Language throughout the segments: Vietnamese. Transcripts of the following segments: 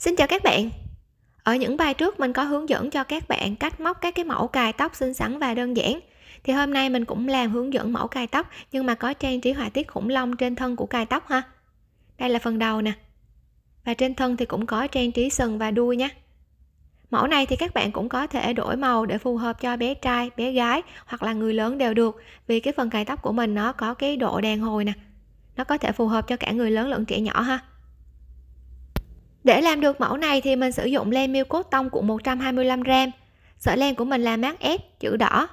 Xin chào các bạn. Ở những bài trước mình có hướng dẫn cho các bạn cách móc các cái mẫu cài tóc xinh xắn và đơn giản. Thì hôm nay mình cũng làm hướng dẫn mẫu cài tóc nhưng mà có trang trí họa tiết khủng long trên thân của cài tóc ha. Đây là phần đầu nè. Và trên thân thì cũng có trang trí sừng và đuôi nhé. Mẫu này thì các bạn cũng có thể đổi màu để phù hợp cho bé trai, bé gái hoặc là người lớn đều được vì cái phần cài tóc của mình nó có cái độ đàn hồi nè. Nó có thể phù hợp cho cả người lớn lẫn trẻ nhỏ ha để làm được mẫu này thì mình sử dụng len miêu cốt tông cuộn 125g. Sợi len của mình là mát S, chữ đỏ.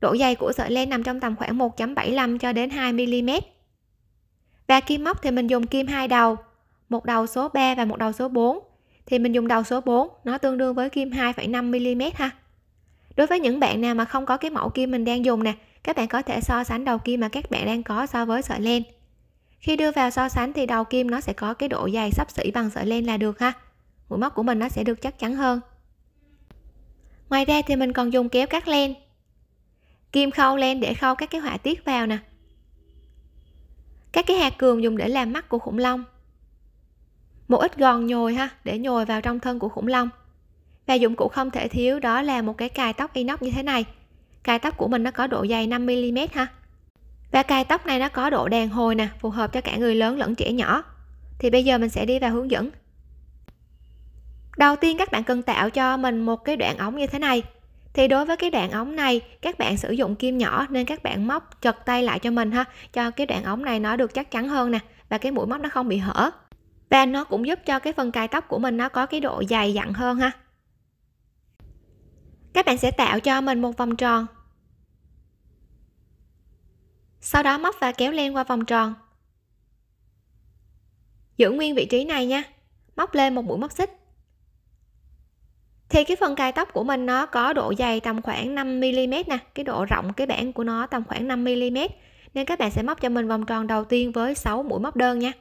Độ dày của sợi len nằm trong tầm khoảng 1.75 cho đến 2mm. Và kim móc thì mình dùng kim hai đầu, một đầu số 3 và một đầu số 4. Thì mình dùng đầu số 4, nó tương đương với kim 2.5 mm ha. Đối với những bạn nào mà không có cái mẫu kim mình đang dùng nè, các bạn có thể so sánh đầu kim mà các bạn đang có so với sợi len khi đưa vào so sánh thì đầu kim nó sẽ có cái độ dày sắp xỉ bằng sợi len là được ha mũi móc của mình nó sẽ được chắc chắn hơn ngoài ra thì mình còn dùng kéo cắt len kim khâu len để khâu các cái họa tiết vào nè các cái hạt cường dùng để làm mắt của khủng long một ít gòn nhồi ha để nhồi vào trong thân của khủng long và dụng cụ không thể thiếu đó là một cái cài tóc inox như thế này cài tóc của mình nó có độ dày 5 mm ha và cài tóc này nó có độ đàn hồi nè phù hợp cho cả người lớn lẫn trẻ nhỏ thì bây giờ mình sẽ đi vào hướng dẫn đầu tiên các bạn cần tạo cho mình một cái đoạn ống như thế này thì đối với cái đoạn ống này các bạn sử dụng kim nhỏ nên các bạn móc chật tay lại cho mình ha cho cái đoạn ống này nó được chắc chắn hơn nè và cái mũi móc nó không bị hở và nó cũng giúp cho cái phần cài tóc của mình nó có cái độ dày dặn hơn ha các bạn sẽ tạo cho mình một vòng tròn sau đó móc và kéo len qua vòng tròn giữ nguyên vị trí này nha móc lên một mũi móc xích thì cái phần cài tóc của mình nó có độ dày tầm khoảng 5mm nè cái độ rộng cái bản của nó tầm khoảng 5mm nên các bạn sẽ móc cho mình vòng tròn đầu tiên với 6 mũi móc đơn nha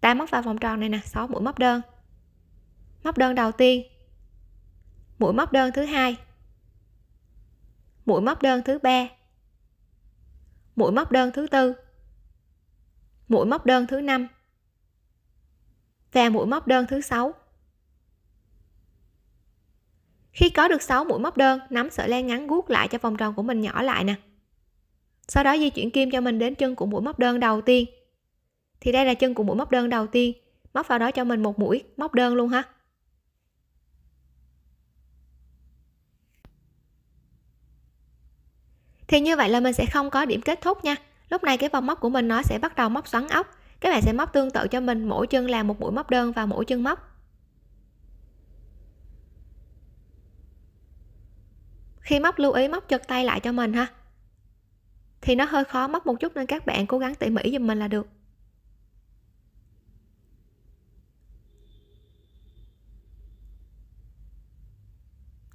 ta móc vào vòng tròn này nè 6 mũi móc đơn móc đơn đầu tiên mũi móc đơn thứ hai mũi móc đơn thứ ba mũi móc đơn thứ tư mũi móc đơn thứ năm và mũi móc đơn thứ sáu khi có được 6 mũi móc đơn nắm sợi len ngắn guốc lại cho vòng tròn của mình nhỏ lại nè sau đó di chuyển kim cho mình đến chân của mũi móc đơn đầu tiên thì đây là chân của mũi móc đơn đầu tiên móc vào đó cho mình một mũi móc đơn luôn ha thì như vậy là mình sẽ không có điểm kết thúc nha lúc này cái vòng móc của mình nó sẽ bắt đầu móc xoắn ốc các bạn sẽ móc tương tự cho mình mỗi chân là một mũi móc đơn và mỗi chân móc khi móc lưu ý móc chật tay lại cho mình ha thì nó hơi khó móc một chút nên các bạn cố gắng tỉ mỉ giùm mình là được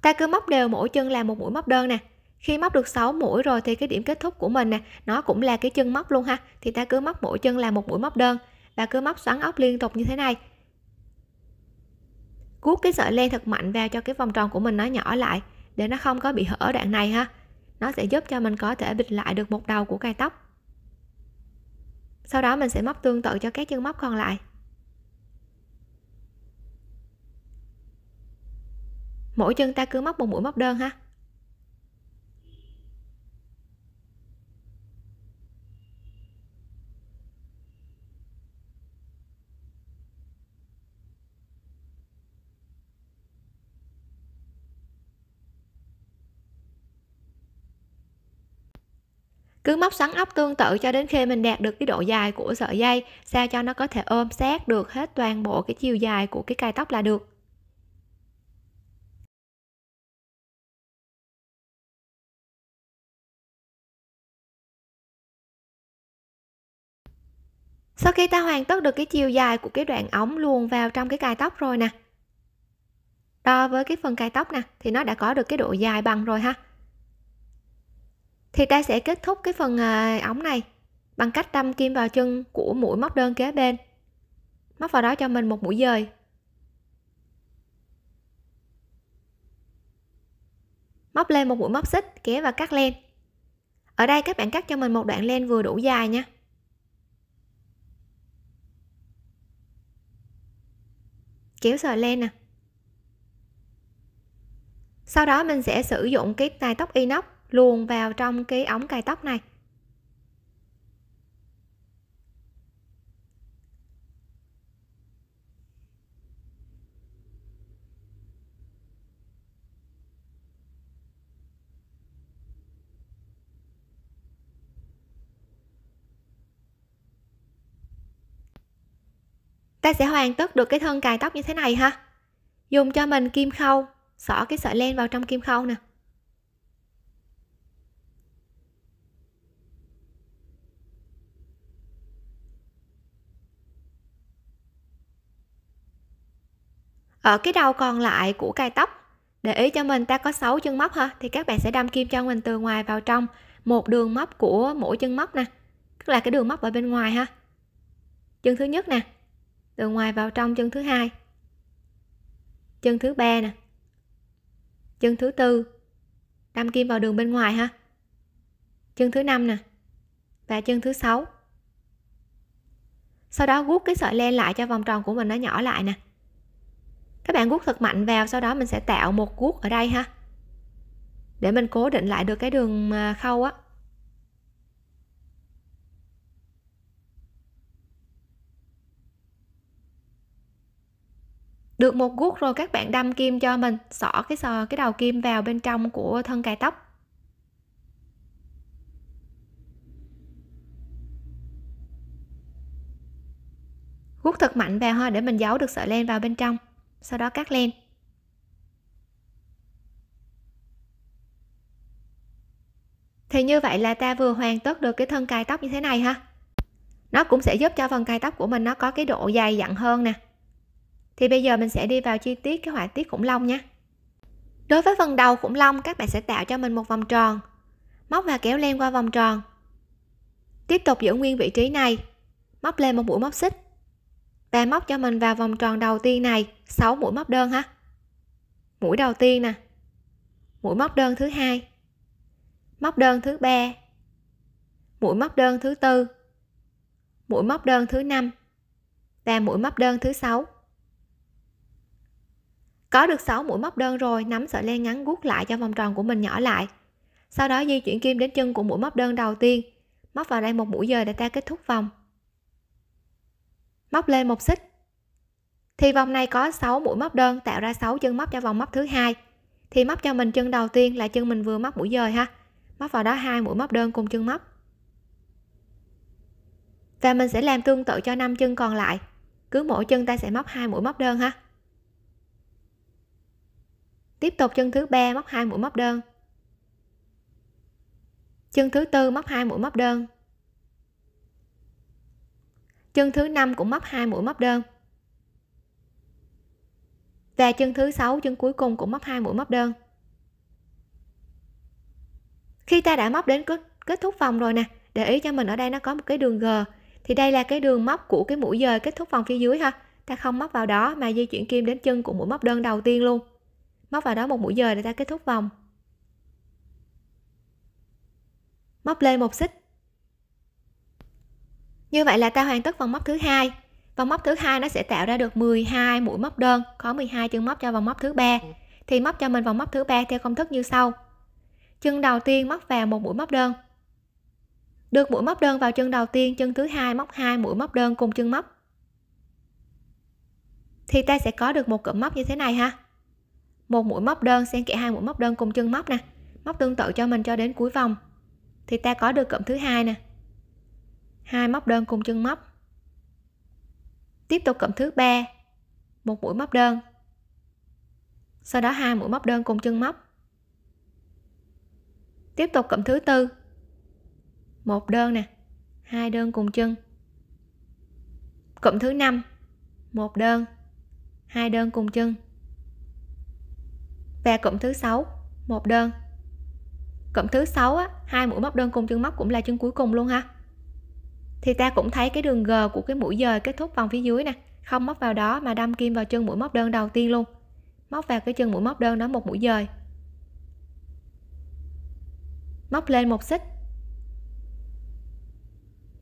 ta cứ móc đều mỗi chân là một mũi móc đơn nè khi móc được 6 mũi rồi thì cái điểm kết thúc của mình nè nó cũng là cái chân móc luôn ha thì ta cứ móc mỗi chân là một mũi móc đơn và cứ móc xoắn ốc liên tục như thế này cuốc cái sợi len thật mạnh vào cho cái vòng tròn của mình nó nhỏ lại để nó không có bị hở đoạn này ha nó sẽ giúp cho mình có thể bịt lại được một đầu của cài tóc sau đó mình sẽ móc tương tự cho các chân móc còn lại mỗi chân ta cứ móc một mũi móc đơn ha cứ móc xoắn ốc tương tự cho đến khi mình đạt được cái độ dài của sợi dây sao cho nó có thể ôm sát được hết toàn bộ cái chiều dài của cái cài tóc là được Sau khi ta hoàn tất được cái chiều dài của cái đoạn ống luồn vào trong cái cài tóc rồi nè. Đo với cái phần cài tóc nè thì nó đã có được cái độ dài bằng rồi ha thì ta sẽ kết thúc cái phần à, ống này bằng cách đâm kim vào chân của mũi móc đơn kế bên móc vào đó cho mình một mũi dời móc lên một mũi móc xích kéo và cắt len ở đây các bạn cắt cho mình một đoạn len vừa đủ dài nha kéo sợi len nè sau đó mình sẽ sử dụng cái tài tóc inox luồn vào trong cái ống cài tóc này ta sẽ hoàn tất được cái thân cài tóc như thế này ha dùng cho mình kim khâu xỏ cái sợi len vào trong kim khâu nè ở ờ, cái đầu còn lại của cài tóc để ý cho mình ta có 6 chân móc ha thì các bạn sẽ đâm kim cho mình từ ngoài vào trong một đường móc của mỗi chân móc nè tức là cái đường móc ở bên ngoài ha chân thứ nhất nè từ ngoài vào trong chân thứ hai chân thứ ba nè chân thứ tư đâm kim vào đường bên ngoài ha chân thứ năm nè và chân thứ sáu sau đó gút cái sợi len lại cho vòng tròn của mình nó nhỏ lại nè các bạn guốc thật mạnh vào sau đó mình sẽ tạo một guốc ở đây ha để mình cố định lại được cái đường à, khâu á được một guốc rồi các bạn đâm kim cho mình xỏ cái sò cái đầu kim vào bên trong của thân cài tóc guốc thật mạnh vào ha để mình giấu được sợi len vào bên trong sau đó cắt len thì như vậy là ta vừa hoàn tất được cái thân cài tóc như thế này ha nó cũng sẽ giúp cho phần cài tóc của mình nó có cái độ dày dặn hơn nè thì bây giờ mình sẽ đi vào chi tiết cái họa tiết khủng long nhé. đối với phần đầu khủng long các bạn sẽ tạo cho mình một vòng tròn móc và kéo len qua vòng tròn tiếp tục giữ nguyên vị trí này móc lên một mũi móc xích ta móc cho mình vào vòng tròn đầu tiên này 6 mũi móc đơn ha mũi đầu tiên nè mũi móc đơn thứ hai móc đơn thứ ba mũi móc đơn thứ tư mũi móc đơn thứ năm và mũi móc đơn thứ sáu có được 6 mũi móc đơn rồi nắm sợi len ngắn gút lại cho vòng tròn của mình nhỏ lại sau đó di chuyển kim đến chân của mũi móc đơn đầu tiên móc vào đây một mũi giờ để ta kết thúc vòng móc lên một xích thì vòng này có 6 mũi móc đơn tạo ra 6 chân móc cho vòng móc thứ hai thì móc cho mình chân đầu tiên là chân mình vừa móc mũi dời ha móc vào đó hai mũi móc đơn cùng chân móc và mình sẽ làm tương tự cho năm chân còn lại cứ mỗi chân ta sẽ móc hai mũi móc đơn ha tiếp tục chân thứ ba móc hai mũi móc đơn chân thứ tư móc hai mũi móc đơn chân thứ năm cũng móc hai mũi móc đơn và chân thứ sáu chân cuối cùng cũng móc hai mũi móc đơn khi ta đã móc đến kết, kết thúc vòng rồi nè để ý cho mình ở đây nó có một cái đường g thì đây là cái đường móc của cái mũi dời kết thúc vòng phía dưới ha ta không móc vào đó mà di chuyển kim đến chân của mũi móc đơn đầu tiên luôn móc vào đó một mũi dời để ta kết thúc vòng móc lên một xích như vậy là ta hoàn tất vòng móc thứ hai. Vòng móc thứ hai nó sẽ tạo ra được 12 mũi móc đơn, có 12 chân móc cho vòng móc thứ ba. Thì móc cho mình vòng móc thứ ba theo công thức như sau. Chân đầu tiên móc vào một mũi móc đơn. Được mũi móc đơn vào chân đầu tiên, chân thứ hai móc hai mũi móc đơn cùng chân móc. Thì ta sẽ có được một cụm móc như thế này ha. Một mũi móc đơn xen kẽ hai mũi móc đơn cùng chân móc nè, móc tương tự cho mình cho đến cuối vòng. Thì ta có được cụm thứ hai nè hai móc đơn cùng chân móc tiếp tục cụm thứ ba một mũi móc đơn sau đó hai mũi móc đơn cùng chân móc tiếp tục cụm thứ tư một đơn nè hai đơn cùng chân cụm thứ năm một đơn hai đơn cùng chân và cụm thứ sáu một đơn cụm thứ sáu á hai mũi móc đơn cùng chân móc cũng là chân cuối cùng luôn ha thì ta cũng thấy cái đường g của cái mũi dời kết thúc vòng phía dưới nè không móc vào đó mà đâm kim vào chân mũi móc đơn đầu tiên luôn móc vào cái chân mũi móc đơn đó một mũi dời móc lên một xích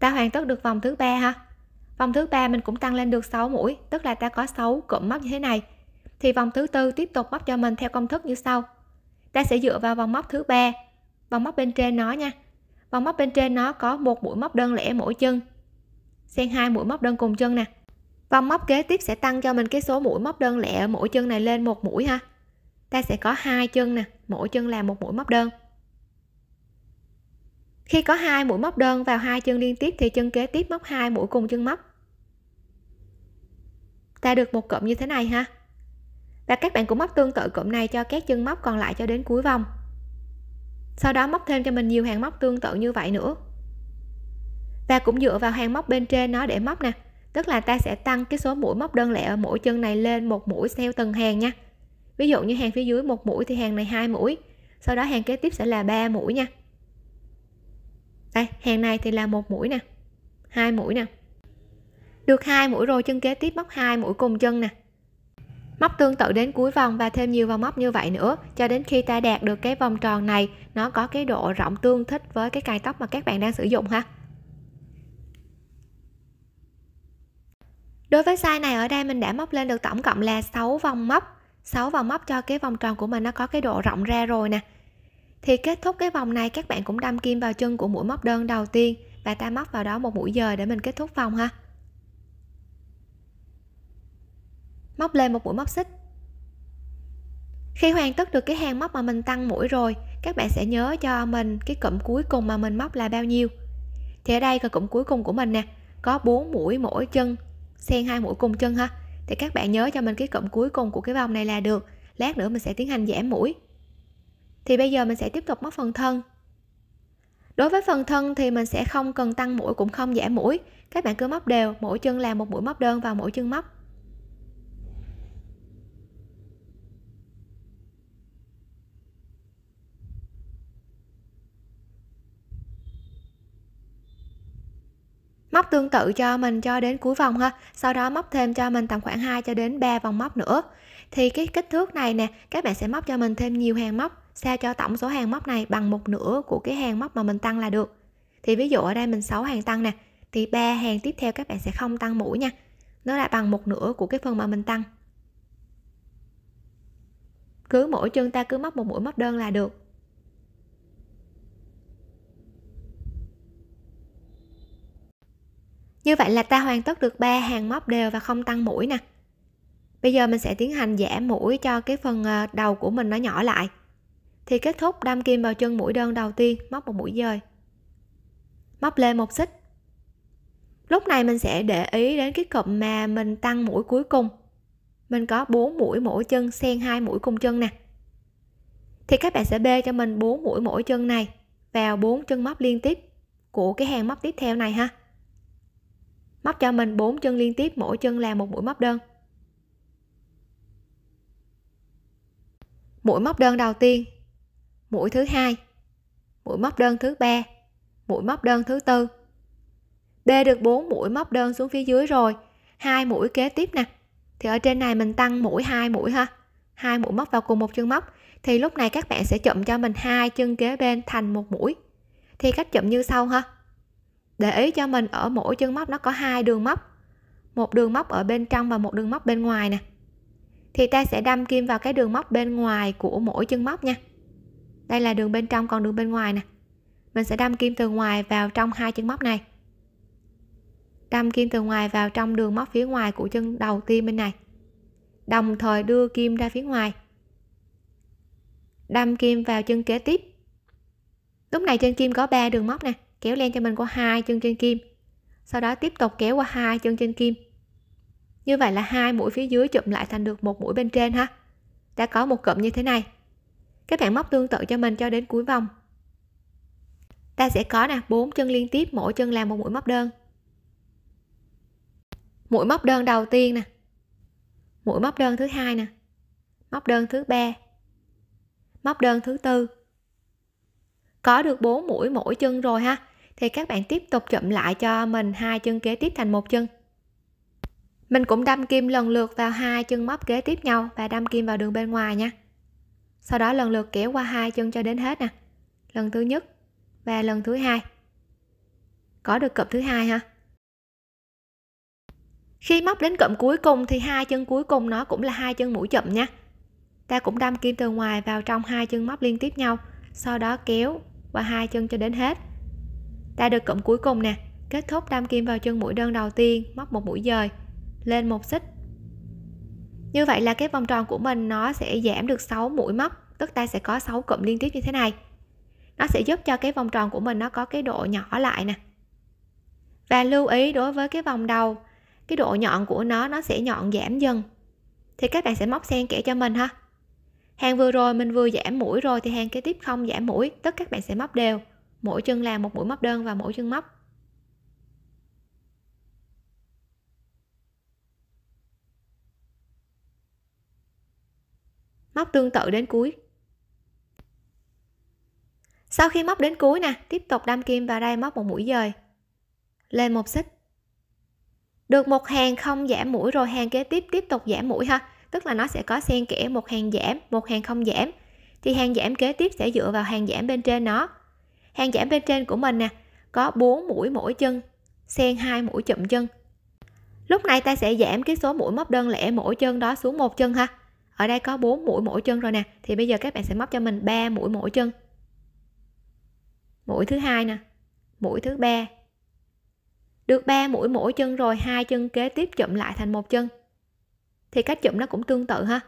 ta hoàn tất được vòng thứ ba ha vòng thứ ba mình cũng tăng lên được 6 mũi tức là ta có 6 cụm móc như thế này thì vòng thứ tư tiếp tục móc cho mình theo công thức như sau ta sẽ dựa vào vòng móc thứ ba vòng móc bên trên nó nha vòng móc bên trên nó có một mũi móc đơn lẻ mỗi chân xen hai mũi móc đơn cùng chân nè vòng móc kế tiếp sẽ tăng cho mình cái số mũi móc đơn lẻ ở mỗi chân này lên một mũi ha ta sẽ có hai chân nè mỗi chân là một mũi móc đơn khi có hai mũi móc đơn vào hai chân liên tiếp thì chân kế tiếp móc hai mũi cùng chân móc ta được một cụm như thế này ha và các bạn cũng móc tương tự cụm này cho các chân móc còn lại cho đến cuối vòng sau đó móc thêm cho mình nhiều hàng móc tương tự như vậy nữa ta cũng dựa vào hàng móc bên trên nó để móc nè tức là ta sẽ tăng cái số mũi móc đơn lẻ ở mỗi chân này lên một mũi theo từng hàng nha ví dụ như hàng phía dưới một mũi thì hàng này hai mũi sau đó hàng kế tiếp sẽ là ba mũi nha đây hàng này thì là một mũi nè hai mũi nè được hai mũi rồi chân kế tiếp móc hai mũi cùng chân nè móc tương tự đến cuối vòng và thêm nhiều vòng móc như vậy nữa cho đến khi ta đạt được cái vòng tròn này nó có cái độ rộng tương thích với cái cài tóc mà các bạn đang sử dụng ha Đối với size này ở đây mình đã móc lên được tổng cộng là 6 vòng móc 6 vòng móc cho cái vòng tròn của mình nó có cái độ rộng ra rồi nè thì kết thúc cái vòng này các bạn cũng đâm kim vào chân của mũi móc đơn đầu tiên và ta móc vào đó một mũi giờ để mình kết thúc vòng ha móc lên một mũi móc xích khi hoàn tất được cái hàng móc mà mình tăng mũi rồi các bạn sẽ nhớ cho mình cái cụm cuối cùng mà mình móc là bao nhiêu thì ở đây cái cụm cuối cùng của mình nè có 4 mũi mỗi chân xen hai mũi cùng chân ha thì các bạn nhớ cho mình cái cụm cuối cùng của cái vòng này là được lát nữa mình sẽ tiến hành giảm mũi thì bây giờ mình sẽ tiếp tục móc phần thân đối với phần thân thì mình sẽ không cần tăng mũi cũng không giảm mũi các bạn cứ móc đều mỗi chân là một mũi móc đơn vào mỗi chân móc móc tương tự cho mình cho đến cuối vòng ha sau đó móc thêm cho mình tầm khoảng 2 cho đến 3 vòng móc nữa thì cái kích thước này nè các bạn sẽ móc cho mình thêm nhiều hàng móc sao cho tổng số hàng móc này bằng một nửa của cái hàng móc mà mình tăng là được thì ví dụ ở đây mình 6 hàng tăng nè thì ba hàng tiếp theo các bạn sẽ không tăng mũi nha nó là bằng một nửa của cái phần mà mình tăng cứ mỗi chân ta cứ móc một mũi móc đơn là được Như vậy là ta hoàn tất được ba hàng móc đều và không tăng mũi nè. Bây giờ mình sẽ tiến hành giảm mũi cho cái phần ờ, đầu của mình nó nhỏ lại. Thì kết thúc đâm kim vào chân mũi đơn đầu tiên, móc một mũi dời. Móc lên một xích. Lúc này mình sẽ để ý đến cái cụm mà mình tăng mũi cuối cùng. Mình có 4 mũi mỗi chân xen hai mũi cùng chân nè. Thì các bạn sẽ bê cho mình 4 mũi mỗi chân này vào 4 chân móc liên tiếp của cái hàng móc tiếp theo này ha móc cho mình bốn chân liên tiếp mỗi chân là một mũi móc đơn mũi móc đơn đầu tiên mũi thứ hai mũi móc đơn thứ ba mũi móc đơn thứ tư bê được 4 mũi móc đơn xuống phía dưới rồi hai mũi kế tiếp nè thì ở trên này mình tăng mũi hai mũi ha hai mũi móc vào cùng một chân móc thì lúc này các bạn sẽ chụm cho mình hai chân kế bên thành một mũi thì cách chụm như sau ha để ý cho mình ở mỗi chân móc nó có hai đường móc một đường móc ở bên trong và một đường móc bên ngoài nè thì ta sẽ đâm kim vào cái đường móc bên ngoài của mỗi chân móc nha đây là đường bên trong còn đường bên ngoài nè mình sẽ đâm kim từ ngoài vào trong hai chân móc này đâm kim từ ngoài vào trong đường móc phía ngoài của chân đầu tiên bên này đồng thời đưa kim ra phía ngoài đâm kim vào chân kế tiếp lúc này trên kim có ba đường móc nè kéo len cho mình qua hai chân trên kim sau đó tiếp tục kéo qua hai chân trên kim như vậy là hai mũi phía dưới chụm lại thành được một mũi bên trên ha đã có một cụm như thế này các bạn móc tương tự cho mình cho đến cuối vòng ta sẽ có nè bốn chân liên tiếp mỗi chân làm một mũi móc đơn mũi móc đơn đầu tiên nè mũi móc đơn thứ hai nè móc đơn thứ ba móc đơn thứ tư có được bốn mũi mỗi chân rồi ha thì các bạn tiếp tục chậm lại cho mình hai chân kế tiếp thành một chân mình cũng đâm kim lần lượt vào hai chân móc kế tiếp nhau và đâm kim vào đường bên ngoài nha sau đó lần lượt kéo qua hai chân cho đến hết nè lần thứ nhất và lần thứ hai có được cụm thứ hai ha khi móc đến cụm cuối cùng thì hai chân cuối cùng nó cũng là hai chân mũi chậm nha ta cũng đâm kim từ ngoài vào trong hai chân móc liên tiếp nhau sau đó kéo qua hai chân cho đến hết ta được cụm cuối cùng nè kết thúc đâm kim vào chân mũi đơn đầu tiên móc một mũi dời lên một xích như vậy là cái vòng tròn của mình nó sẽ giảm được 6 mũi móc tức ta sẽ có 6 cụm liên tiếp như thế này nó sẽ giúp cho cái vòng tròn của mình nó có cái độ nhỏ lại nè và lưu ý đối với cái vòng đầu cái độ nhọn của nó nó sẽ nhọn giảm dần thì các bạn sẽ móc xen kẽ cho mình ha hàng vừa rồi mình vừa giảm mũi rồi thì hàng kế tiếp không giảm mũi tức các bạn sẽ móc đều mỗi chân làm một mũi móc đơn và mỗi chân móc móc tương tự đến cuối sau khi móc đến cuối nè tiếp tục đâm kim vào đây móc một mũi dời lên một xích được một hàng không giảm mũi rồi hàng kế tiếp tiếp tục giảm mũi ha tức là nó sẽ có xen kẽ một hàng giảm một hàng không giảm thì hàng giảm kế tiếp sẽ dựa vào hàng giảm bên trên nó hàng giảm bên trên của mình nè có 4 mũi mỗi chân xen hai mũi chậm chân lúc này ta sẽ giảm cái số mũi móc đơn lẻ mỗi chân đó xuống một chân ha ở đây có 4 mũi mỗi chân rồi nè thì bây giờ các bạn sẽ móc cho mình 3 mũi mỗi chân mũi thứ hai nè mũi thứ ba được 3 mũi mỗi chân rồi hai chân kế tiếp chậm lại thành một chân thì cách chụm nó cũng tương tự ha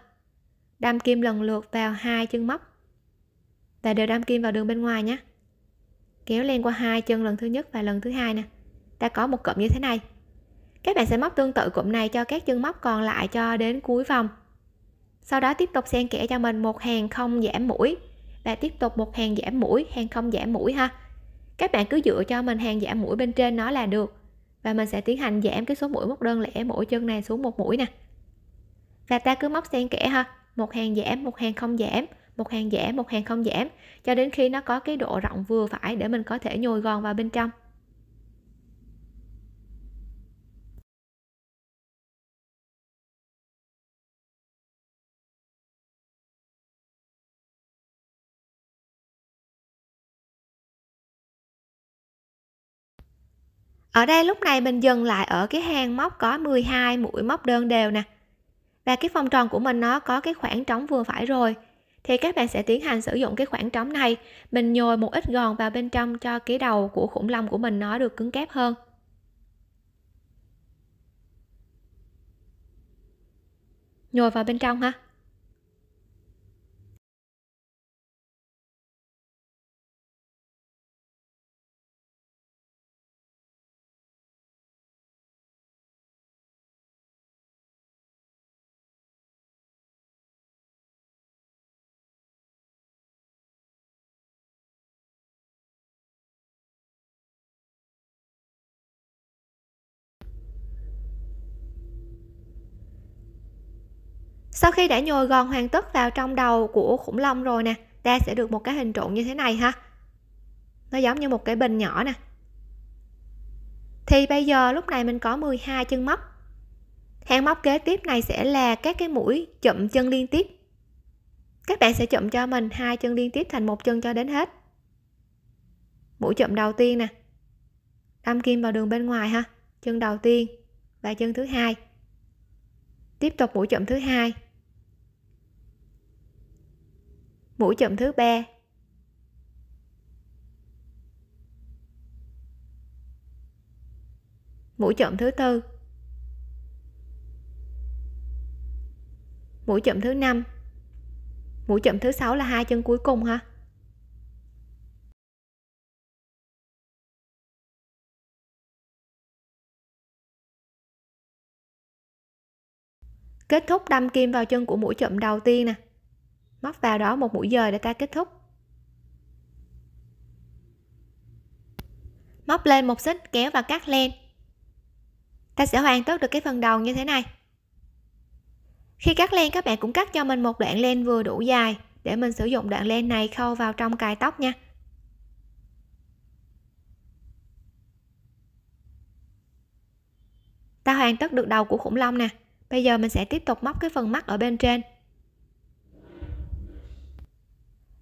đâm kim lần lượt vào hai chân móc và đều đâm kim vào đường bên ngoài nhé kéo len qua hai chân lần thứ nhất và lần thứ hai nè ta có một cụm như thế này các bạn sẽ móc tương tự cụm này cho các chân móc còn lại cho đến cuối vòng sau đó tiếp tục xen kẽ cho mình một hàng không giảm mũi và tiếp tục một hàng giảm mũi hàng không giảm mũi ha các bạn cứ dựa cho mình hàng giảm mũi bên trên nó là được và mình sẽ tiến hành giảm cái số mũi móc đơn lẻ mỗi chân này xuống một mũi nè và ta cứ móc xen kẽ ha một hàng giảm một hàng không giảm một hàng giảm một hàng không giảm cho đến khi nó có cái độ rộng vừa phải để mình có thể nhồi gòn vào bên trong Ở đây lúc này mình dừng lại ở cái hàng móc có 12 mũi móc đơn đều nè. Và cái vòng tròn của mình nó có cái khoảng trống vừa phải rồi thì các bạn sẽ tiến hành sử dụng cái khoảng trống này mình nhồi một ít gòn vào bên trong cho cái đầu của khủng long của mình nó được cứng cáp hơn nhồi vào bên trong ha sau khi đã nhồi gòn hoàn tất vào trong đầu của khủng long rồi nè ta sẽ được một cái hình trụ như thế này ha nó giống như một cái bình nhỏ nè thì bây giờ lúc này mình có 12 chân móc hàng móc kế tiếp này sẽ là các cái mũi chụm chân liên tiếp các bạn sẽ chụm cho mình hai chân liên tiếp thành một chân cho đến hết mũi chụm đầu tiên nè đâm kim vào đường bên ngoài ha chân đầu tiên và chân thứ hai tiếp tục mũi chụm thứ hai mũi chậm thứ ba mũi chậm thứ tư mũi chậm thứ năm mũi chậm thứ sáu là hai chân cuối cùng ha kết thúc đâm kim vào chân của mũi chậm đầu tiên nè móc vào đó một mũi dời để ta kết thúc móc lên một xích kéo và cắt len ta sẽ hoàn tất được cái phần đầu như thế này khi cắt len các bạn cũng cắt cho mình một đoạn len vừa đủ dài để mình sử dụng đoạn len này khâu vào trong cài tóc nha ta hoàn tất được đầu của khủng long nè bây giờ mình sẽ tiếp tục móc cái phần mắt ở bên trên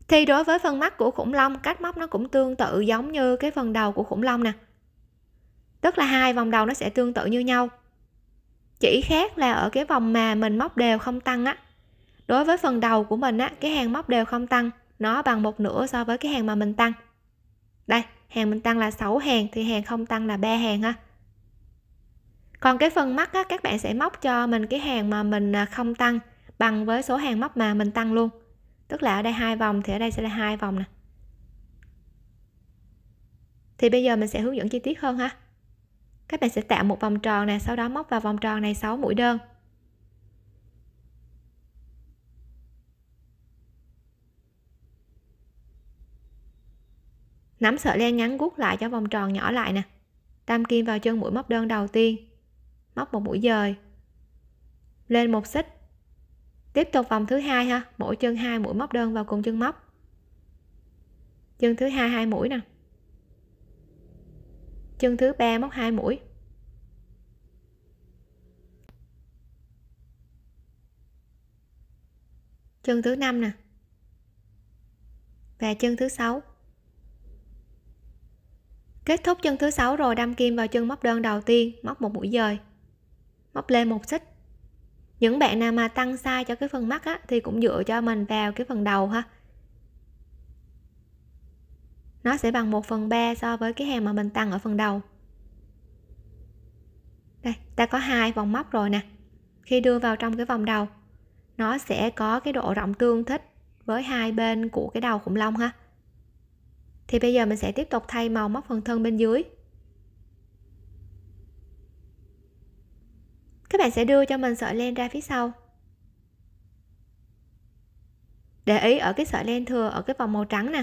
thì đối với phần mắt của khủng long cách móc nó cũng tương tự giống như cái phần đầu của khủng long nè tức là hai vòng đầu nó sẽ tương tự như nhau chỉ khác là ở cái vòng mà mình móc đều không tăng á đối với phần đầu của mình á cái hàng móc đều không tăng nó bằng một nửa so với cái hàng mà mình tăng đây hàng mình tăng là 6 hàng thì hàng không tăng là ba hàng ha còn cái phần mắt á các bạn sẽ móc cho mình cái hàng mà mình à, không tăng bằng với số hàng móc mà mình tăng luôn tức là ở đây hai vòng thì ở đây sẽ là hai vòng nè thì bây giờ mình sẽ hướng dẫn chi tiết hơn ha các bạn sẽ tạo một vòng tròn nè sau đó móc vào vòng tròn này 6 mũi đơn nắm sợi len ngắn gút lại cho vòng tròn nhỏ lại nè tam kim vào chân mũi móc đơn đầu tiên móc một mũi dời lên một xích tiếp tục vòng thứ hai ha mỗi chân hai mũi móc đơn vào cùng chân móc chân thứ hai hai mũi nè chân thứ ba móc hai mũi chân thứ năm nè và chân thứ sáu kết thúc chân thứ sáu rồi đâm kim vào chân móc đơn đầu tiên móc một mũi dời móc lên một xích những bạn nào mà tăng sai cho cái phần mắt á, thì cũng dựa cho mình vào cái phần đầu ha nó sẽ bằng 1 phần 3 so với cái hàng mà mình tăng ở phần đầu đây ta có hai vòng móc rồi nè khi đưa vào trong cái vòng đầu nó sẽ có cái độ rộng tương thích với hai bên của cái đầu khủng long ha thì bây giờ mình sẽ tiếp tục thay màu móc phần thân bên dưới các bạn sẽ đưa cho mình sợi len ra phía sau để ý ở cái sợi len thừa ở cái vòng màu trắng nè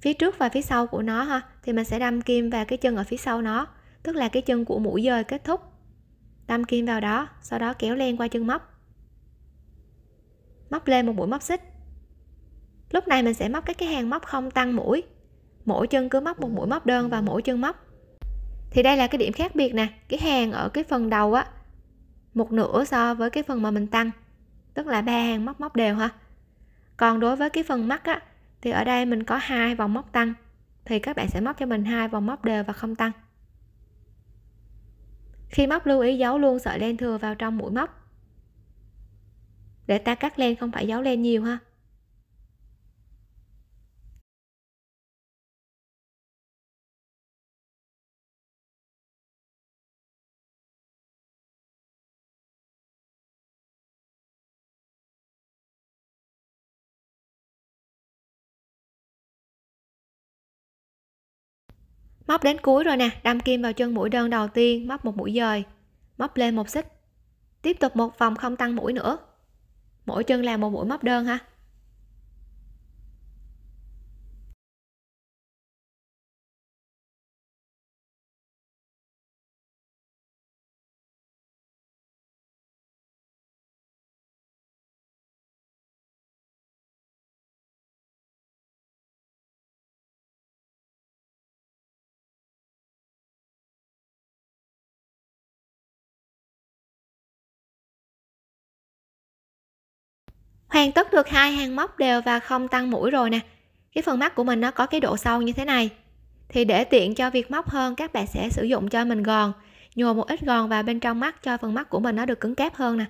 phía trước và phía sau của nó ha thì mình sẽ đâm kim vào cái chân ở phía sau nó tức là cái chân của mũi dời kết thúc đâm kim vào đó sau đó kéo len qua chân móc móc lên một mũi móc xích lúc này mình sẽ móc các cái hàng móc không tăng mũi mỗi chân cứ móc một mũi móc đơn và mỗi chân móc thì đây là cái điểm khác biệt nè cái hàng ở cái phần đầu á một nửa so với cái phần mà mình tăng tức là ba hàng móc móc đều ha còn đối với cái phần mắt á thì ở đây mình có hai vòng móc tăng thì các bạn sẽ móc cho mình hai vòng móc đều và không tăng khi móc lưu ý giấu luôn sợi len thừa vào trong mũi móc để ta cắt len không phải giấu len nhiều ha móc đến cuối rồi nè đâm kim vào chân mũi đơn đầu tiên móc một mũi dời móc lên một xích tiếp tục một vòng không tăng mũi nữa mỗi chân là một mũi móc đơn ha hoàn tất được hai hàng móc đều và không tăng mũi rồi nè cái phần mắt của mình nó có cái độ sâu như thế này thì để tiện cho việc móc hơn các bạn sẽ sử dụng cho mình gòn nhồi một ít gòn vào bên trong mắt cho phần mắt của mình nó được cứng cáp hơn nè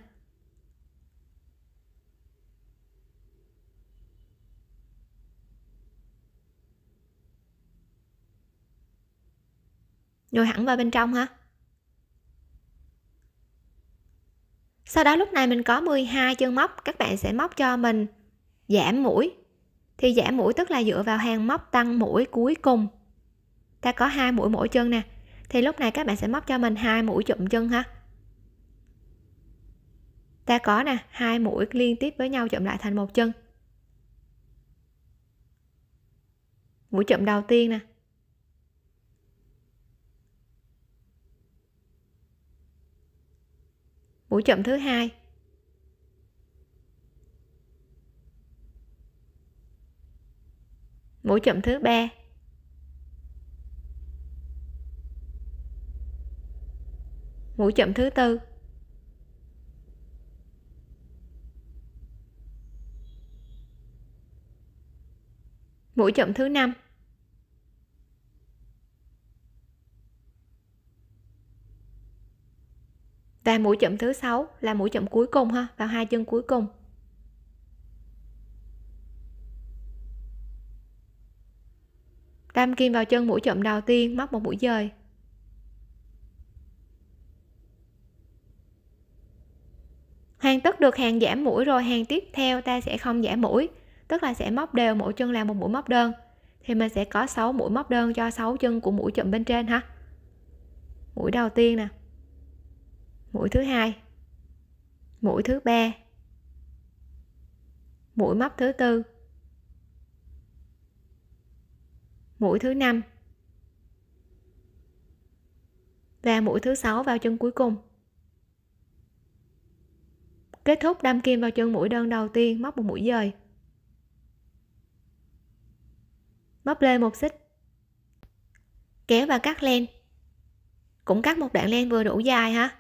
nhồi hẳn vào bên trong hả sau đó lúc này mình có 12 chân móc các bạn sẽ móc cho mình giảm mũi thì giảm mũi tức là dựa vào hàng móc tăng mũi cuối cùng ta có hai mũi mỗi chân nè thì lúc này các bạn sẽ móc cho mình hai mũi chụm chân ha ta có nè hai mũi liên tiếp với nhau chụm lại thành một chân mũi chụm đầu tiên nè mũi chậm thứ hai mũi chậm thứ ba mũi chậm thứ tư mũi chậm thứ năm và mũi chậm thứ sáu là mũi chậm cuối cùng ha vào hai chân cuối cùng đâm kim vào chân mũi chậm đầu tiên móc một mũi dời hoàn tất được hàng giảm mũi rồi hàng tiếp theo ta sẽ không giảm mũi tức là sẽ móc đều mỗi chân là một mũi móc đơn thì mình sẽ có 6 mũi móc đơn cho 6 chân của mũi chậm bên trên ha mũi đầu tiên nè mũi thứ hai mũi thứ ba mũi móc thứ tư mũi thứ năm và mũi thứ sáu vào chân cuối cùng kết thúc đâm kim vào chân mũi đơn đầu tiên móc một mũi dời móc lên một xích kéo và cắt len cũng cắt một đoạn len vừa đủ dài ha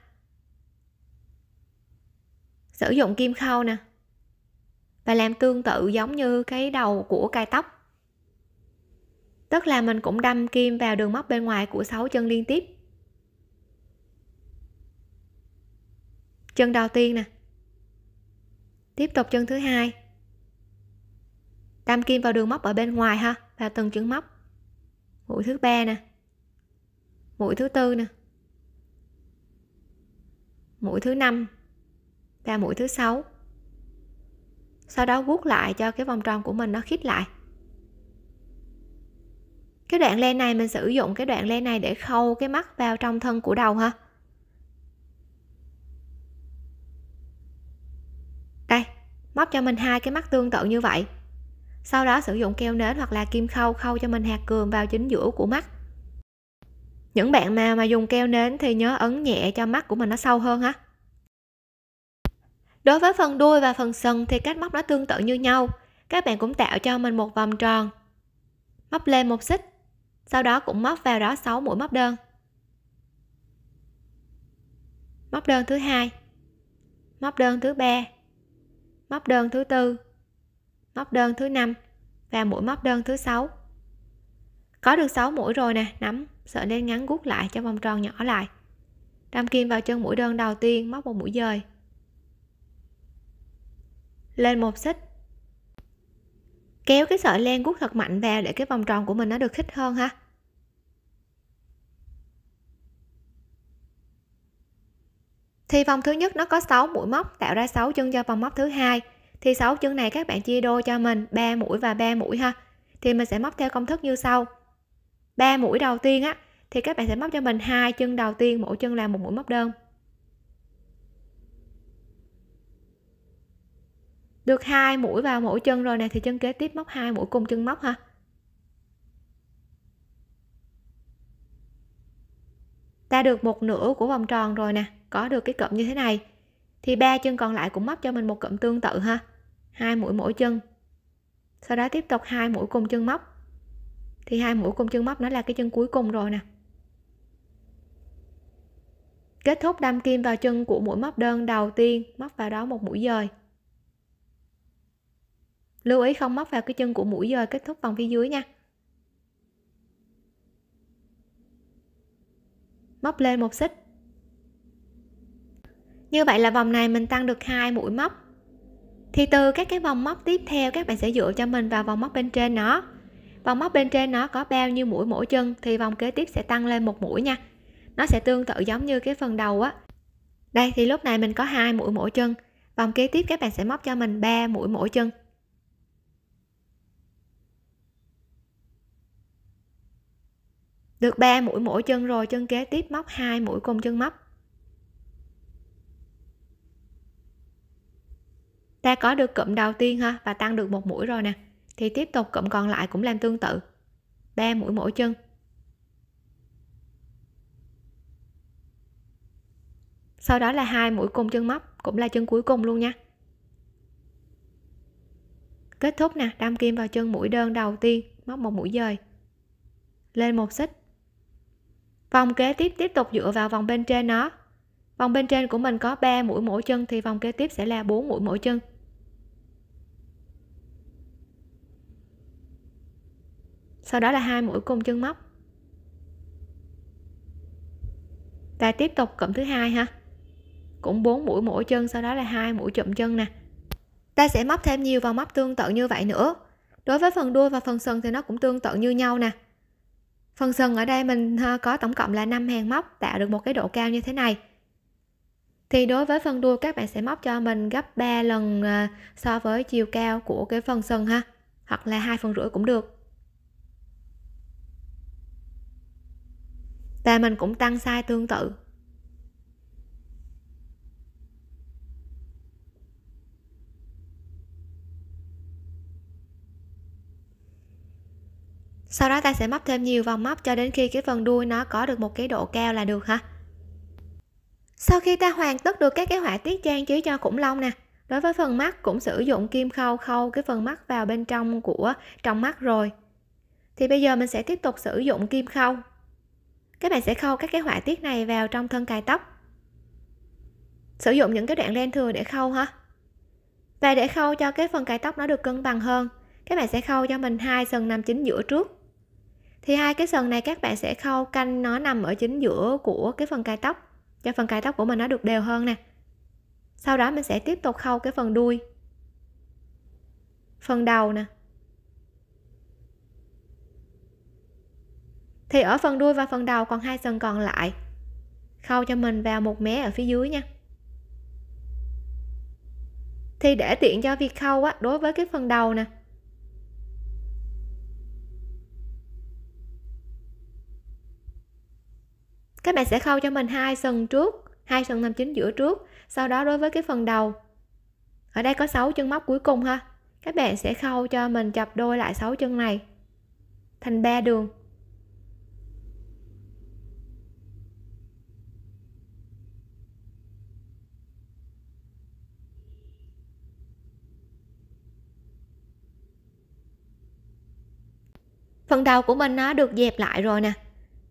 sử dụng kim khâu nè và làm tương tự giống như cái đầu của cài tóc tức là mình cũng đâm kim vào đường móc bên ngoài của sáu chân liên tiếp chân đầu tiên nè tiếp tục chân thứ hai đâm kim vào đường móc ở bên ngoài ha và từng chân móc mũi thứ ba nè mũi thứ tư nè mũi thứ năm ra mũi thứ sáu sau đó guốc lại cho cái vòng tròn của mình nó khít lại cái đoạn len này mình sử dụng cái đoạn len này để khâu cái mắt vào trong thân của đầu ha đây móc cho mình hai cái mắt tương tự như vậy sau đó sử dụng keo nến hoặc là kim khâu khâu cho mình hạt cườm vào chính giữa của mắt những bạn mà mà dùng keo nến thì nhớ ấn nhẹ cho mắt của mình nó sâu hơn ha Đối với phần đuôi và phần sừng thì cách móc nó tương tự như nhau. Các bạn cũng tạo cho mình một vòng tròn. Móc lên một xích. Sau đó cũng móc vào đó 6 mũi móc đơn. Móc đơn thứ hai. Móc đơn thứ ba. Móc đơn thứ tư. Móc đơn thứ năm và mũi móc đơn thứ sáu. Có được 6 mũi rồi nè, nắm sợi lên ngắn gút lại cho vòng tròn nhỏ lại. Đâm kim vào chân mũi đơn đầu tiên, móc một mũi dời lên một xích kéo cái sợi len guốc thật mạnh vào để cái vòng tròn của mình nó được khích hơn ha thì vòng thứ nhất nó có 6 mũi móc tạo ra 6 chân cho vòng móc thứ hai thì 6 chân này các bạn chia đôi cho mình 3 mũi và 3 mũi ha thì mình sẽ móc theo công thức như sau 3 mũi đầu tiên á thì các bạn sẽ móc cho mình hai chân đầu tiên mỗi chân là một mũi móc đơn được hai mũi vào mỗi chân rồi nè thì chân kế tiếp móc hai mũi cùng chân móc ha ta được một nửa của vòng tròn rồi nè có được cái cụm như thế này thì ba chân còn lại cũng móc cho mình một cụm tương tự ha hai mũi mỗi chân sau đó tiếp tục hai mũi cùng chân móc thì hai mũi cùng chân móc nó là cái chân cuối cùng rồi nè kết thúc đâm kim vào chân của mũi móc đơn đầu tiên móc vào đó một mũi dời lưu ý không móc vào cái chân của mũi dời kết thúc vòng phía dưới nha móc lên một xích như vậy là vòng này mình tăng được hai mũi móc thì từ các cái vòng móc tiếp theo các bạn sẽ dựa cho mình vào vòng móc bên trên nó vòng móc bên trên nó có bao nhiêu mũi mỗi chân thì vòng kế tiếp sẽ tăng lên một mũi nha nó sẽ tương tự giống như cái phần đầu á đây thì lúc này mình có hai mũi mỗi chân vòng kế tiếp các bạn sẽ móc cho mình 3 mũi mỗi chân được 3 mũi mỗi chân rồi chân kế tiếp móc 2 mũi cùng chân móc ta có được cụm đầu tiên ha và tăng được một mũi rồi nè thì tiếp tục cụm còn lại cũng làm tương tự 3 mũi mỗi chân sau đó là hai mũi cùng chân móc cũng là chân cuối cùng luôn nha kết thúc nè đâm kim vào chân mũi đơn đầu tiên móc một mũi dời lên một xích vòng kế tiếp tiếp tục dựa vào vòng bên trên nó vòng bên trên của mình có 3 mũi mỗi chân thì vòng kế tiếp sẽ là 4 mũi mỗi chân sau đó là hai mũi cùng chân móc ta tiếp tục cụm thứ hai ha cũng 4 mũi mỗi chân sau đó là hai mũi chụm chân nè ta sẽ móc thêm nhiều vòng móc tương tự như vậy nữa đối với phần đuôi và phần sừng thì nó cũng tương tự như nhau nè Phần sừng ở đây mình ờ, có tổng cộng là 5 hàng móc tạo được một cái độ cao như thế này. Thì đối với phần đuôi các bạn sẽ móc cho mình gấp 3 lần ờ, so với chiều cao của cái phần sừng ha, hoặc là hai phần rưỡi cũng được. Và mình cũng tăng size tương tự sau đó ta sẽ móc thêm nhiều vòng móc cho đến khi cái phần đuôi nó có được một cái độ cao là được ha. sau khi ta hoàn tất được các cái họa tiết trang trí cho khủng long nè đối với phần mắt cũng sử dụng kim khâu khâu cái phần mắt vào bên trong của trong mắt rồi thì bây giờ mình sẽ tiếp tục sử dụng kim khâu các bạn sẽ khâu các cái họa tiết này vào trong thân cài tóc sử dụng những cái đoạn len thừa để khâu ha và để khâu cho cái phần cài tóc nó được cân bằng hơn các bạn sẽ khâu cho mình hai sừng nằm chính giữa trước thì hai cái sừng này các bạn sẽ khâu canh nó nằm ở chính giữa của cái phần cài tóc cho phần cài tóc của mình nó được đều hơn nè sau đó mình sẽ tiếp tục khâu cái phần đuôi phần đầu nè thì ở phần đuôi và phần đầu còn hai sừng còn lại khâu cho mình vào một mé ở phía dưới nha thì để tiện cho việc khâu á đối với cái phần đầu nè các bạn sẽ khâu cho mình hai sừng trước hai sừng làm chính giữa trước sau đó đối với cái phần đầu ở đây có 6 chân móc cuối cùng ha các bạn sẽ khâu cho mình chập đôi lại 6 chân này thành 3 đường phần đầu của mình nó được dẹp lại rồi nè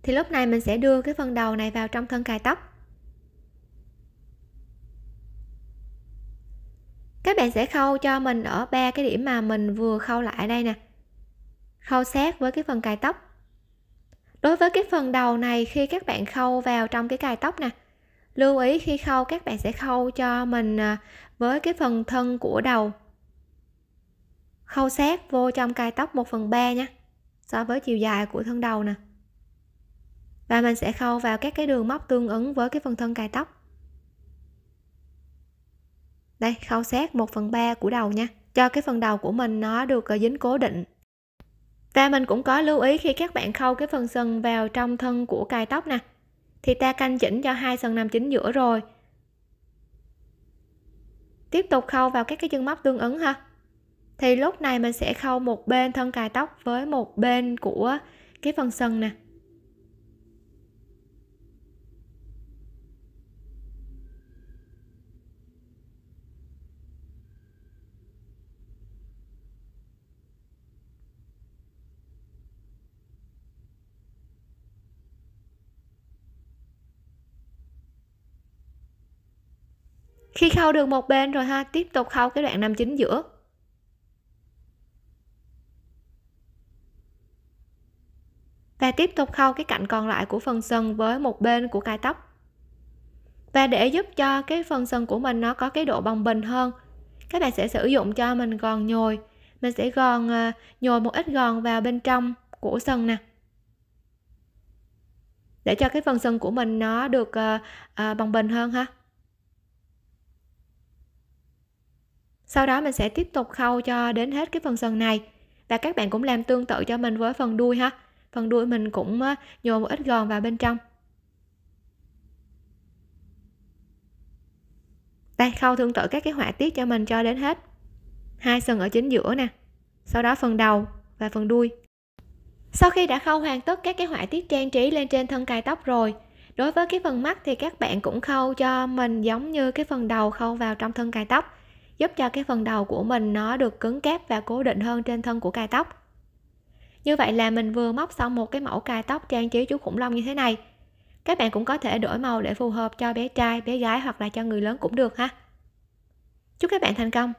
thì lúc này mình sẽ đưa cái phần đầu này vào trong thân cài tóc các bạn sẽ khâu cho mình ở ba cái điểm mà mình vừa khâu lại đây nè khâu sát với cái phần cài tóc đối với cái phần đầu này khi các bạn khâu vào trong cái cài tóc nè lưu ý khi khâu các bạn sẽ khâu cho mình à, với cái phần thân của đầu khâu sát vô trong cài tóc 1 phần 3 nha so với chiều dài của thân đầu nè và mình sẽ khâu vào các cái đường móc tương ứng với cái phần thân cài tóc đây khâu sát 1 phần 3 của đầu nha cho cái phần đầu của mình nó được ờ, dính cố định và mình cũng có lưu ý khi các bạn khâu cái phần sừng vào trong thân của cài tóc nè thì ta canh chỉnh cho hai sừng nằm chính giữa rồi tiếp tục khâu vào các cái chân móc tương ứng ha thì lúc này mình sẽ khâu một bên thân cài tóc với một bên của cái phần sừng nè khi khâu được một bên rồi ha tiếp tục khâu cái đoạn nam chính giữa và tiếp tục khâu cái cạnh còn lại của phần sân với một bên của cài tóc và để giúp cho cái phần sân của mình nó có cái độ bồng bềnh hơn các bạn sẽ sử dụng cho mình gòn nhồi mình sẽ gòn ờ, nhồi một ít gòn vào bên trong của sân nè để cho cái phần sân của mình nó được ờ, ờ, bồng bềnh hơn ha sau đó mình sẽ tiếp tục khâu cho đến hết cái phần sườn này và các bạn cũng làm tương tự cho mình với phần đuôi ha phần đuôi mình cũng ờ, nhồi một ít gòn vào bên trong đây khâu tương tự các cái họa tiết cho mình cho đến hết hai sừng ở chính giữa nè sau đó phần đầu và phần đuôi sau khi đã khâu hoàn tất các cái họa tiết trang trí lên trên thân cài tóc rồi đối với cái phần mắt thì các bạn cũng khâu cho mình giống như cái phần đầu khâu vào trong thân cài tóc giúp cho cái phần đầu của mình nó được cứng cáp và cố định hơn trên thân của cài tóc như vậy là mình vừa móc xong một cái mẫu cài tóc trang trí chú khủng long như thế này các bạn cũng có thể đổi màu để phù hợp cho bé trai bé gái hoặc là cho người lớn cũng được ha chúc các bạn thành công